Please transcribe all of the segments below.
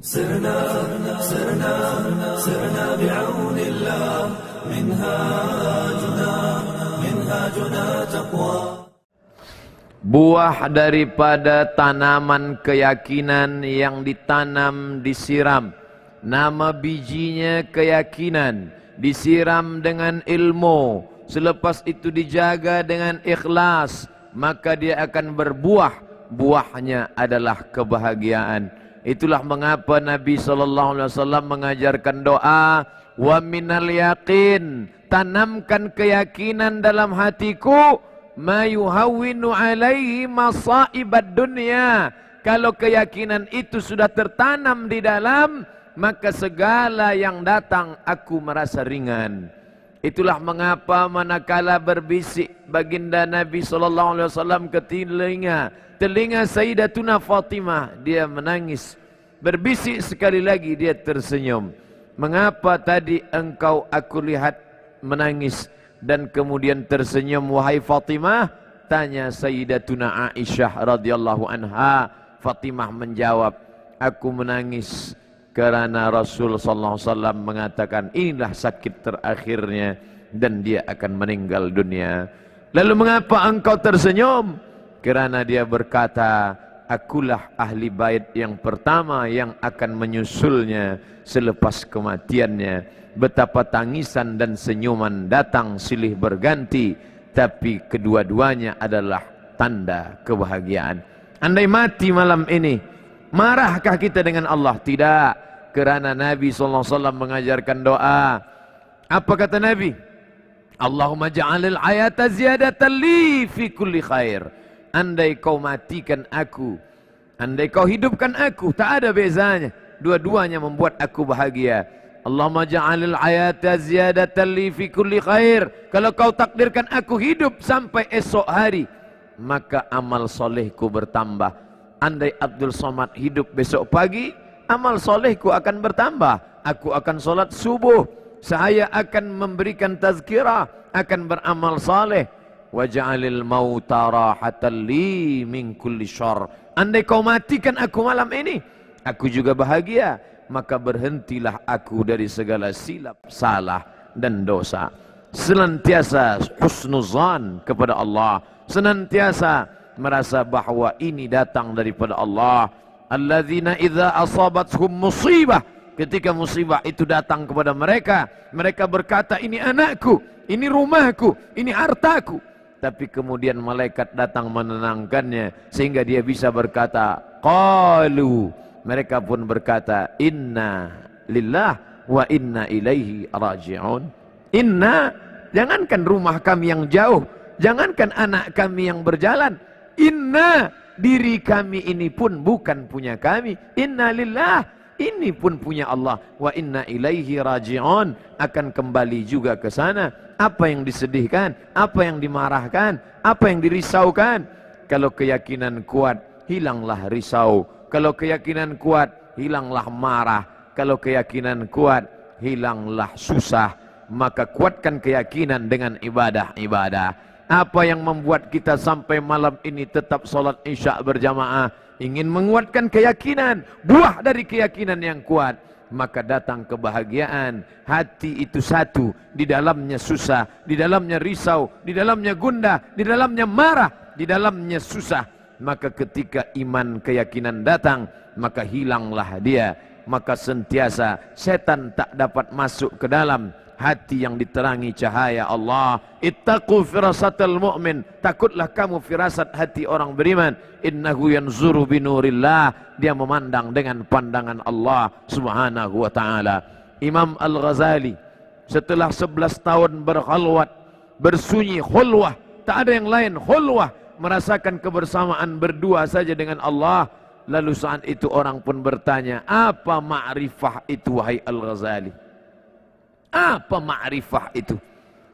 سرنا سرنا سرنا بعون الله منهاجنا منهاجنا تقوى Buah daripada tanaman keyakinan yang ditanam disiram Nama bijinya keyakinan Disiram dengan ilmu Selepas itu dijaga dengan ikhlas Maka dia akan berbuah Buahnya adalah kebahagiaan Itulah mengapa Nabi sallallahu alaihi wasallam mengajarkan doa wa minal yaqin tanamkan keyakinan dalam hatiku Ma mayuhawinu alaihi masaibad dunia. kalau keyakinan itu sudah tertanam di dalam maka segala yang datang aku merasa ringan Itulah mengapa manakala berbisik baginda Nabi sallallahu alaihi wasallam ke telinga telinga Sayyidatuna Fatimah dia menangis berbisik sekali lagi dia tersenyum mengapa tadi engkau aku lihat menangis dan kemudian tersenyum wahai Fatimah tanya Sayyidatuna Aisyah radhiyallahu anha Fatimah menjawab aku menangis kerana Rasul sallallahu alaihi wasallam mengatakan inilah sakit terakhirnya dan dia akan meninggal dunia. Lalu mengapa engkau tersenyum? Kerana dia berkata, akulah ahli bait yang pertama yang akan menyusulnya selepas kematiannya. Betapa tangisan dan senyuman datang silih berganti, tapi kedua-duanya adalah tanda kebahagiaan. Andai mati malam ini, marahkah kita dengan Allah? Tidak kerana Nabi sallallahu alaihi wasallam mengajarkan doa. Apa kata Nabi? Allahumma ja'alil hayata ziyadatan li fi kulli khair. Andai kau matikan aku, andai kau hidupkan aku, tak ada bezanya. Dua-duanya membuat aku bahagia. Allahumma ja'alil hayata ziyadatan li fi kulli khair. Kalau kau takdirkan aku hidup sampai esok hari, maka amal solehku bertambah. Andai Abdul Somad hidup besok pagi, amal solehku akan bertambah. Aku akan solat subuh. Saya akan memberikan tazkirah. Akan beramal soleh. Waja'alil mauta rahatan li min kulli Andai kau matikan aku malam ini, aku juga bahagia. Maka berhentilah aku dari segala silap, salah dan dosa. Senantiasa husnuzan kepada Allah. Senantiasa merasa bahawa ini datang daripada Allah. Alladzina idza asabatuhum musibah ketika musibah itu datang kepada mereka mereka berkata ini anakku ini rumahku ini hartaku tapi kemudian malaikat datang menenangkannya sehingga dia bisa berkata qalu mereka pun berkata inna lillah wa inna ilaihi raji'un inna jangankan rumah kami yang jauh jangankan anak kami yang berjalan inna diri kami ini pun bukan punya kami. Inna lillah. Ini pun punya Allah. Wa inna ilaihi raji'on. Akan kembali juga ke sana. Apa yang disedihkan? Apa yang dimarahkan? Apa yang dirisaukan? Kalau keyakinan kuat, hilanglah risau. Kalau keyakinan kuat, hilanglah marah. Kalau keyakinan kuat, hilanglah susah. Maka kuatkan keyakinan dengan ibadah-ibadah apa yang membuat kita sampai malam ini tetap solat isya berjamaah ingin menguatkan keyakinan buah dari keyakinan yang kuat maka datang kebahagiaan hati itu satu di dalamnya susah di dalamnya risau di dalamnya gundah di dalamnya marah di dalamnya susah maka ketika iman keyakinan datang maka hilanglah dia maka sentiasa setan tak dapat masuk ke dalam hati yang diterangi cahaya Allah. Ittaqu firasatal mu'min. Takutlah kamu firasat hati orang beriman. Innahu yanzuru binurillah. Dia memandang dengan pandangan Allah subhanahu wa ta'ala. Imam Al-Ghazali setelah 11 tahun berkhalwat, bersunyi khulwah, tak ada yang lain khulwah, merasakan kebersamaan berdua saja dengan Allah. Lalu saat itu orang pun bertanya, apa ma'rifah itu wahai Al-Ghazali? Apa ma'rifah itu?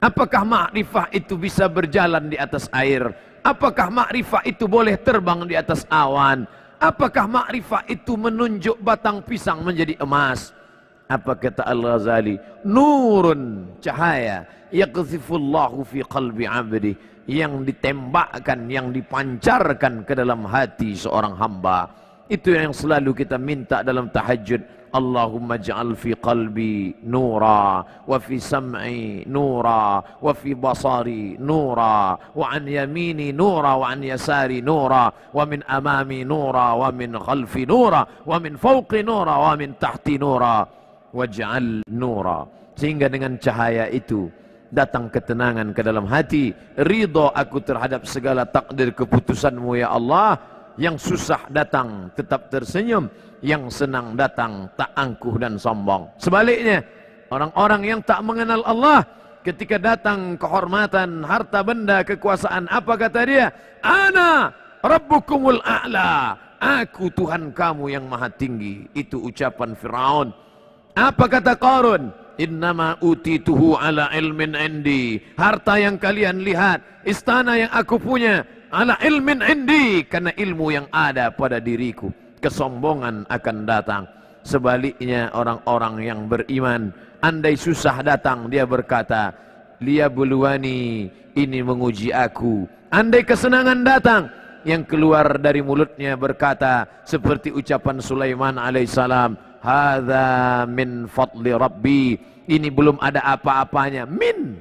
Apakah ma'rifah itu bisa berjalan di atas air? Apakah ma'rifah itu boleh terbang di atas awan? Apakah ma'rifah itu menunjuk batang pisang menjadi emas? Apa kata Al-Ghazali? Nurun cahaya yaqzifullahu fi qalbi 'abdi yang ditembakkan, yang dipancarkan ke dalam hati seorang hamba. Itu yang selalu kita minta dalam tahajud. Allahumma qalbi اللهم اجعل في قلبي نورا وفي سمعي نورا وفي بصري نورا وعن يميني نورا وعن يساري نورا ومن امامي نورا ومن خلفي نورا ومن فوق نورا ومن تحت نورا واجعل نورا sehingga dengan cahaya itu datang ketenangan ke dalam hati ridho aku terhadap segala takdir keputusanmu ya Allah yang susah datang tetap tersenyum yang senang datang tak angkuh dan sombong. Sebaliknya, orang-orang yang tak mengenal Allah ketika datang kehormatan, harta benda, kekuasaan, apa kata dia? Ana rabbukumul a'la. Aku Tuhan kamu yang maha tinggi. Itu ucapan Firaun. Apa kata Qarun? Innama utituhu ala ilmin indi. Harta yang kalian lihat, istana yang aku punya ala ilmin indi karena ilmu yang ada pada diriku. kesombongan akan datang. Sebaliknya orang-orang yang beriman, andai susah datang dia berkata, Lia buluani, ini menguji aku. Andai kesenangan datang, yang keluar dari mulutnya berkata seperti ucapan Sulaiman alaihissalam, Hada min fadli rabbi. Ini belum ada apa-apanya. Min.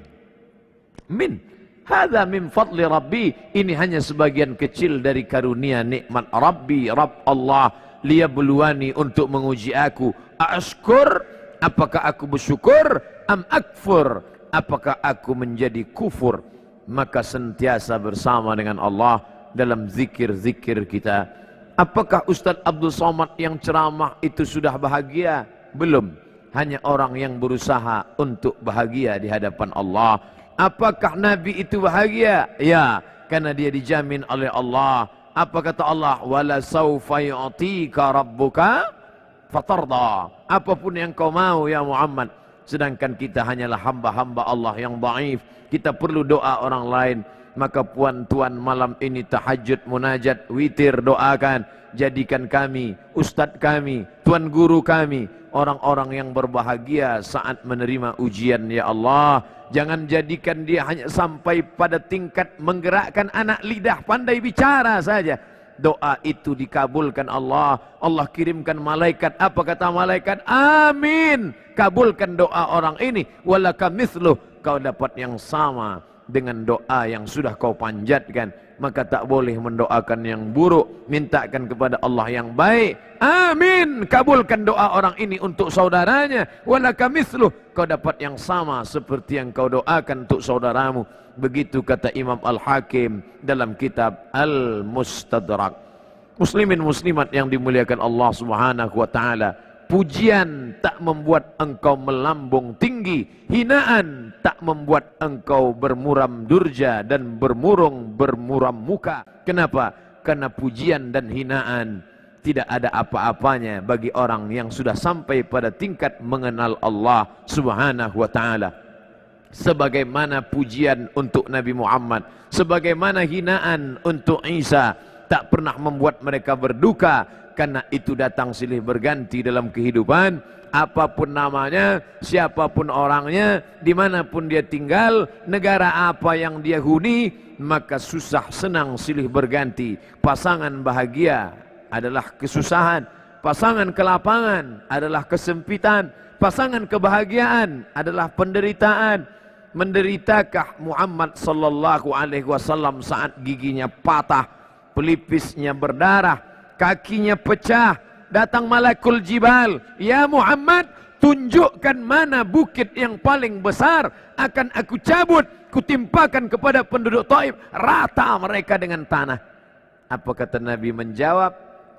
Min Hada min fadli Rabbi. Ini hanya sebagian kecil dari karunia nikmat Rabbi, Rabb Allah. Lia buluani untuk menguji aku. Askur, apakah aku bersyukur? Am akfur, apakah aku menjadi kufur? Maka sentiasa bersama dengan Allah dalam zikir-zikir kita. Apakah Ustaz Abdul Somad yang ceramah itu sudah bahagia? Belum. Hanya orang yang berusaha untuk bahagia di hadapan Allah. Apakah Nabi itu bahagia? Ya, karena dia dijamin oleh Allah. Apa kata Allah? Wala saufa yu'tika rabbuka fatarda. Apapun yang kau mahu, ya Muhammad. Sedangkan kita hanyalah hamba-hamba Allah yang bai'f. Kita perlu doa orang lain. Maka puan-tuan malam ini tahajud, munajat, witir doakan jadikan kami ustaz kami tuan guru kami orang-orang yang berbahagia saat menerima ujian ya Allah jangan jadikan dia hanya sampai pada tingkat menggerakkan anak lidah pandai bicara saja doa itu dikabulkan Allah Allah kirimkan malaikat apa kata malaikat amin kabulkan doa orang ini wala kamitsluh kau dapat yang sama dengan doa yang sudah kau panjatkan maka tak boleh mendoakan yang buruk mintakan kepada Allah yang baik amin kabulkan doa orang ini untuk saudaranya walaka mislu kau dapat yang sama seperti yang kau doakan untuk saudaramu begitu kata Imam Al-Hakim dalam kitab Al-Mustadrak muslimin muslimat yang dimuliakan Allah Subhanahu wa taala pujian tak membuat engkau melambung tinggi hinaan tak membuat engkau bermuram durja dan bermurung bermuram muka kenapa karena pujian dan hinaan tidak ada apa-apanya bagi orang yang sudah sampai pada tingkat mengenal Allah Subhanahu wa taala sebagaimana pujian untuk Nabi Muhammad sebagaimana hinaan untuk Isa tak pernah membuat mereka berduka karena itu datang silih berganti dalam kehidupan apapun namanya siapapun orangnya dimanapun dia tinggal negara apa yang dia huni maka susah senang silih berganti pasangan bahagia adalah kesusahan pasangan kelapangan adalah kesempitan pasangan kebahagiaan adalah penderitaan menderitakah Muhammad sallallahu alaihi wasallam saat giginya patah pelipisnya berdarah kakinya pecah datang malakul jibal ya Muhammad tunjukkan mana bukit yang paling besar akan aku cabut kutimpakan kepada penduduk Taif rata mereka dengan tanah apa kata Nabi menjawab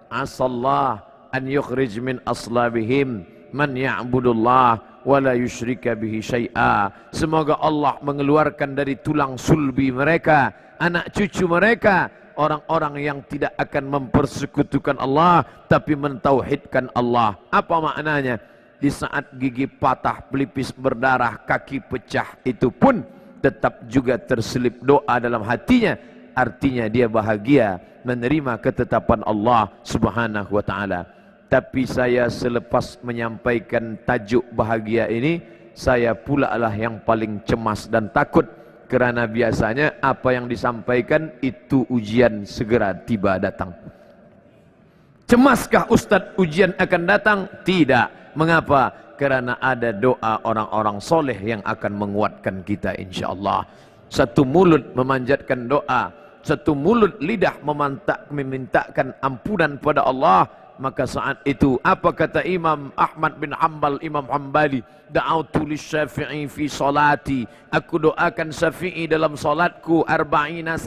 asallah an yukhrij min aslabihim man ya'budullah wa la yushrika bihi syai'a semoga Allah mengeluarkan dari tulang sulbi mereka anak cucu mereka orang-orang yang tidak akan mempersekutukan Allah tapi mentauhidkan Allah. Apa maknanya? Di saat gigi patah, pelipis berdarah, kaki pecah itu pun tetap juga terselip doa dalam hatinya. Artinya dia bahagia menerima ketetapan Allah Subhanahu wa taala. Tapi saya selepas menyampaikan tajuk bahagia ini, saya pula lah yang paling cemas dan takut kerana biasanya apa yang disampaikan itu ujian segera tiba datang. Cemaskah Ustaz ujian akan datang? Tidak. Mengapa? Kerana ada doa orang-orang soleh yang akan menguatkan kita Insya Allah Satu mulut memanjatkan doa. Satu mulut lidah memantak memintakan ampunan pada Allah maka saat itu apa kata Imam Ahmad bin Hanbal Imam Hambali da'utu li Syafi'i fi salati aku doakan Syafi'i dalam salatku arba'ina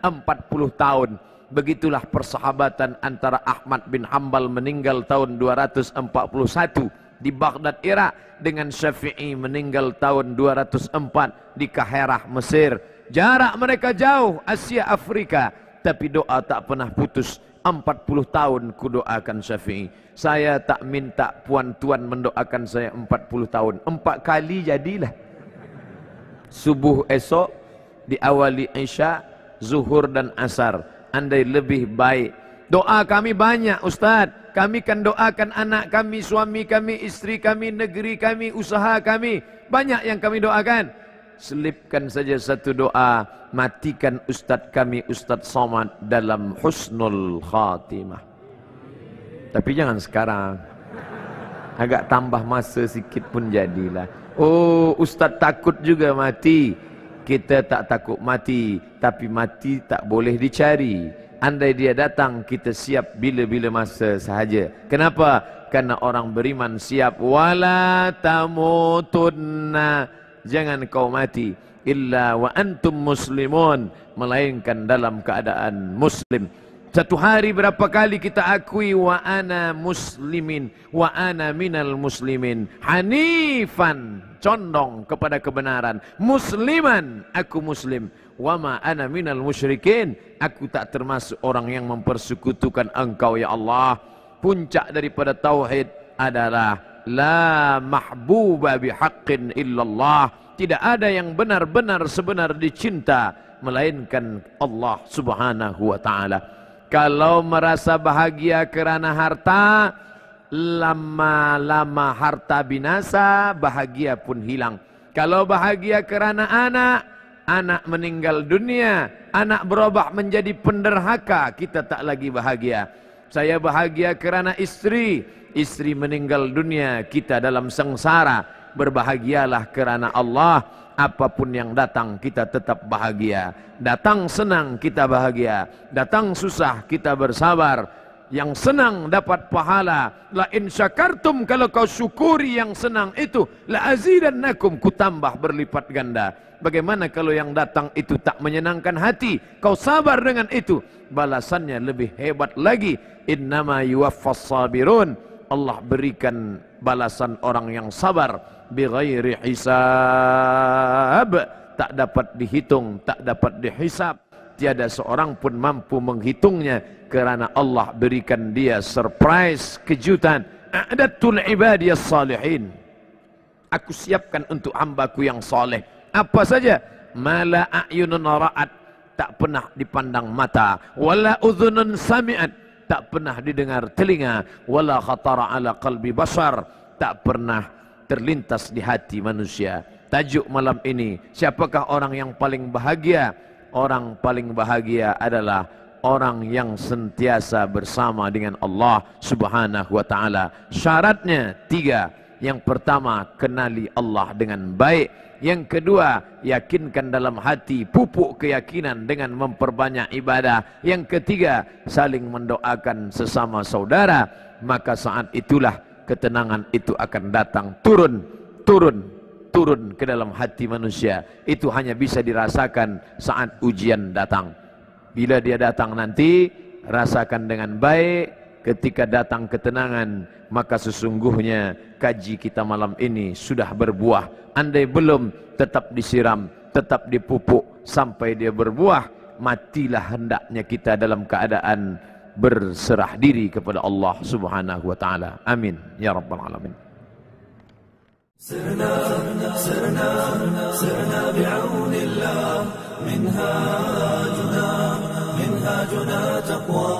empat puluh tahun begitulah persahabatan antara Ahmad bin Hanbal meninggal tahun 241 di Baghdad Irak dengan Syafi'i meninggal tahun 204 di Kaherah Mesir jarak mereka jauh Asia Afrika tapi doa tak pernah putus. Empat puluh tahun ku doakan Syafi'i. Saya tak minta puan-tuan mendoakan saya empat puluh tahun. Empat kali jadilah. Subuh esok, diawali Isya, Zuhur dan Asar. Andai lebih baik. Doa kami banyak, Ustaz. Kami kan doakan anak kami, suami kami, istri kami, negeri kami, usaha kami. Banyak yang kami doakan selipkan saja satu doa matikan ustaz kami ustaz Somad dalam husnul khatimah tapi jangan sekarang agak tambah masa sikit pun jadilah oh ustaz takut juga mati kita tak takut mati tapi mati tak boleh dicari andai dia datang kita siap bila-bila masa sahaja kenapa karena orang beriman siap wala tamutunna jangan kau mati illa wa antum muslimun melainkan dalam keadaan muslim satu hari berapa kali kita akui wa ana muslimin wa ana minal muslimin hanifan condong kepada kebenaran musliman aku muslim wa ma ana minal musyrikin aku tak termasuk orang yang mempersekutukan engkau ya Allah puncak daripada tauhid adalah la mahbuba bihaqqin illallah tidak ada yang benar-benar sebenar dicinta melainkan Allah Subhanahu wa taala kalau merasa bahagia kerana harta lama-lama harta binasa bahagia pun hilang kalau bahagia kerana anak anak meninggal dunia anak berubah menjadi penderhaka kita tak lagi bahagia saya bahagia kerana istri istri meninggal dunia kita dalam sengsara berbahagialah kerana Allah apapun yang datang kita tetap bahagia datang senang kita bahagia datang susah kita bersabar yang senang dapat pahala la in syakartum kalau kau syukuri yang senang itu la azidannakum kutambah berlipat ganda bagaimana kalau yang datang itu tak menyenangkan hati kau sabar dengan itu balasannya lebih hebat lagi innama yuwaffas sabirun Allah berikan balasan orang yang sabar bighairi hisab tak dapat dihitung tak dapat dihisab tiada seorang pun mampu menghitungnya kerana Allah berikan dia surprise kejutan adatul ibadiyas salihin aku siapkan untuk hambaku yang saleh apa saja mala ayunun ra'at tak pernah dipandang mata wala udhunun sami'at tak pernah didengar telinga wala khatara ala qalbi basar tak pernah terlintas di hati manusia tajuk malam ini siapakah orang yang paling bahagia orang paling bahagia adalah orang yang sentiasa bersama dengan Allah Subhanahu wa taala. Syaratnya tiga. Yang pertama, kenali Allah dengan baik. Yang kedua, yakinkan dalam hati pupuk keyakinan dengan memperbanyak ibadah. Yang ketiga, saling mendoakan sesama saudara. Maka saat itulah ketenangan itu akan datang turun, turun, turun ke dalam hati manusia. Itu hanya bisa dirasakan saat ujian datang bila dia datang nanti rasakan dengan baik ketika datang ketenangan maka sesungguhnya kaji kita malam ini sudah berbuah andai belum tetap disiram tetap dipupuk sampai dia berbuah matilah hendaknya kita dalam keadaan berserah diri kepada Allah Subhanahu wa taala amin ya rabbal alamin سرنا سرنا سرنا بعون الله منها حياتنا تقوى